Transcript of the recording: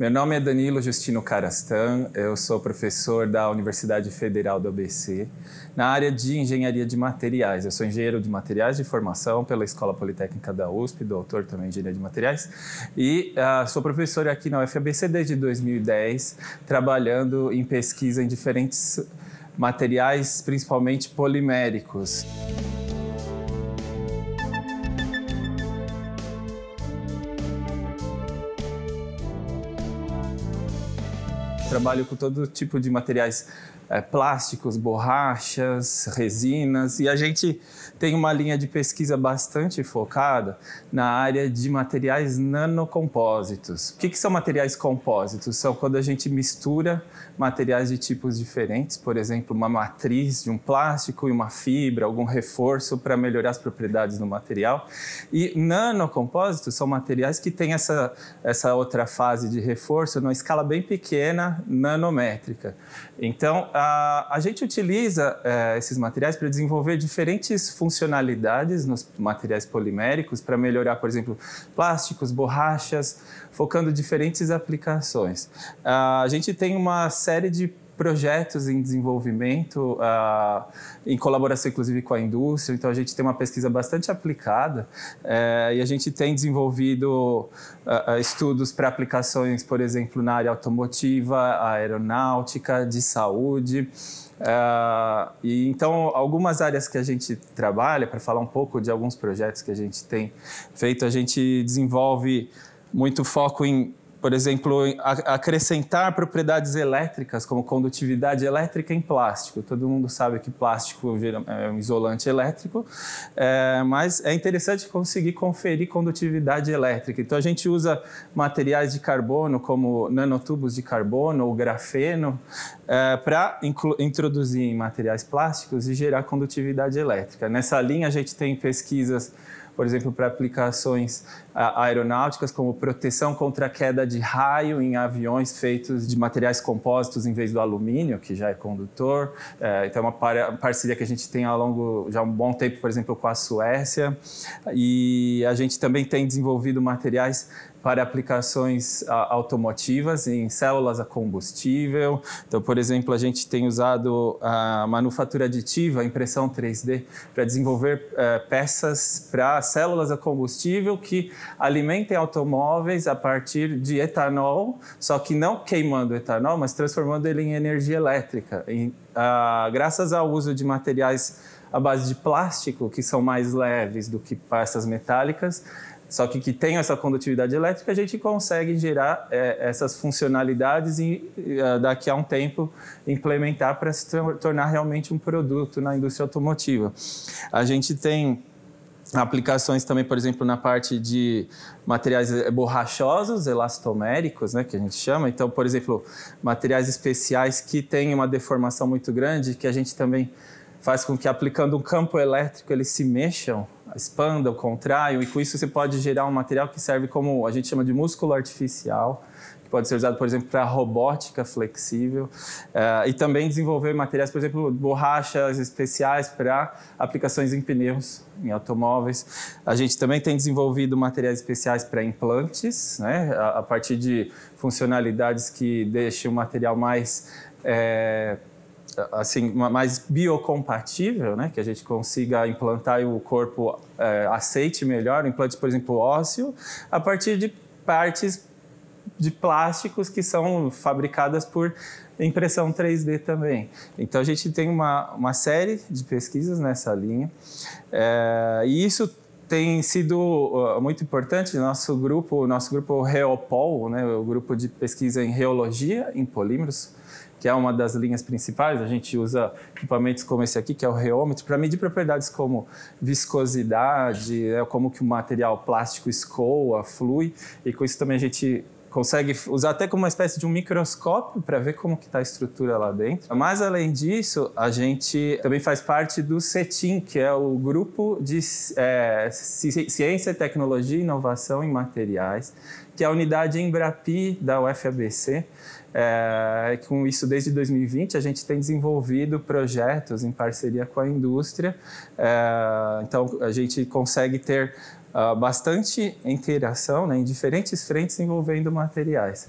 Meu nome é Danilo Justino Carastan, eu sou professor da Universidade Federal do ABC, na área de engenharia de materiais. Eu sou engenheiro de materiais de formação pela Escola Politécnica da USP, doutor também em engenharia de materiais, e uh, sou professor aqui na UFABC desde 2010, trabalhando em pesquisa em diferentes materiais, principalmente poliméricos. trabalho com todo tipo de materiais é, plásticos, borrachas, resinas, e a gente tem uma linha de pesquisa bastante focada na área de materiais nanocompósitos. O que, que são materiais compósitos? São quando a gente mistura materiais de tipos diferentes, por exemplo, uma matriz de um plástico e uma fibra, algum reforço para melhorar as propriedades do material. E nanocompósitos são materiais que têm essa, essa outra fase de reforço numa escala bem pequena, nanométrica. Então, a, gente utiliza é, esses materiais para desenvolver diferentes funcionalidades nos materiais poliméricos para melhorar, por exemplo, plásticos, borrachas, focando diferentes aplicações. a gente tem uma série de projetos em desenvolvimento, uh, em colaboração inclusive com a indústria. Então, a gente tem uma pesquisa bastante aplicada uh, e a gente tem desenvolvido uh, estudos para aplicações, por exemplo, na área automotiva, aeronáutica, de saúde. Uh, e então, algumas áreas que a gente trabalha, para falar um pouco de alguns projetos que a gente tem feito, a gente desenvolve muito foco em por exemplo, acrescentar propriedades elétricas, como condutividade elétrica em plástico. Todo mundo sabe que plástico é, é um isolante elétrico, é, mas é interessante conseguir conferir condutividade elétrica. Então, a gente usa materiais de carbono, como nanotubos de carbono ou grafeno, é, para introduzir em materiais plásticos e gerar condutividade elétrica. Nessa linha, a gente tem pesquisas por exemplo, para aplicações ah, aeronáuticas, como proteção contra queda de raio em aviões feitos de materiais compósitos em vez do alumínio, que já é condutor. Eh, então, é uma parceria que a gente tem ao longo já um bom tempo, por exemplo, com a Suécia. E a gente também tem desenvolvido materiais para aplicações ah, automotivas em células a combustível. Então, por exemplo, a gente tem usado ah, a manufatura aditiva, impressão 3D, para desenvolver eh, peças para células a combustível que alimentem automóveis a partir de etanol, só que não queimando etanol, mas transformando ele em energia elétrica. E, ah, graças ao uso de materiais à base de plástico, que são mais leves do que pastas metálicas, só que que tem essa condutividade elétrica, a gente consegue gerar é, essas funcionalidades e eh, daqui a um tempo implementar para se tornar realmente um produto na indústria automotiva. A gente tem aplicações também, por exemplo, na parte de materiais eh, borrachosos, elastoméricos, né, que a gente chama. Então, por exemplo, materiais especiais que têm uma deformação muito grande, que a gente também faz com que aplicando um campo elétrico eles se mexam expandam, contraiam, e com isso você pode gerar um material que serve como a gente chama de músculo artificial, que pode ser usado, por exemplo, para robótica flexível, uh, e também desenvolver materiais, por exemplo, borrachas especiais para aplicações em pneus, em automóveis. A gente também tem desenvolvido materiais especiais para implantes, né, a, a, partir de funcionalidades que deixam o material mais. É, assim, mais biocompatível, né? que a gente consiga implantar e o corpo é, aceite melhor, implante, por exemplo, ósseo, a partir de partes de plásticos que são fabricadas por impressão 3D também. Então a gente tem uma, uma série de pesquisas nessa linha é, e isso tem sido muito importante nosso grupo, nosso grupo Reopol, né, o grupo de pesquisa em reologia em polímeros, que é uma das linhas principais. A gente usa equipamentos como esse aqui, que é o reômetro, para medir propriedades como viscosidade, né, como que o material plástico escoa, flui, e com isso também a gente consegue usar até como uma espécie de um microscópio para ver como que está a estrutura lá dentro. Mas além disso, a gente também faz parte do CETIM, que é o grupo de é, ciência, tecnologia, inovação em materiais que é a unidade Embrapi da UFABC. É, com isso, desde 2020, a gente tem desenvolvido projetos em parceria com a indústria. É, então, a gente consegue ter uh, bastante interação né, em diferentes frentes envolvendo materiais.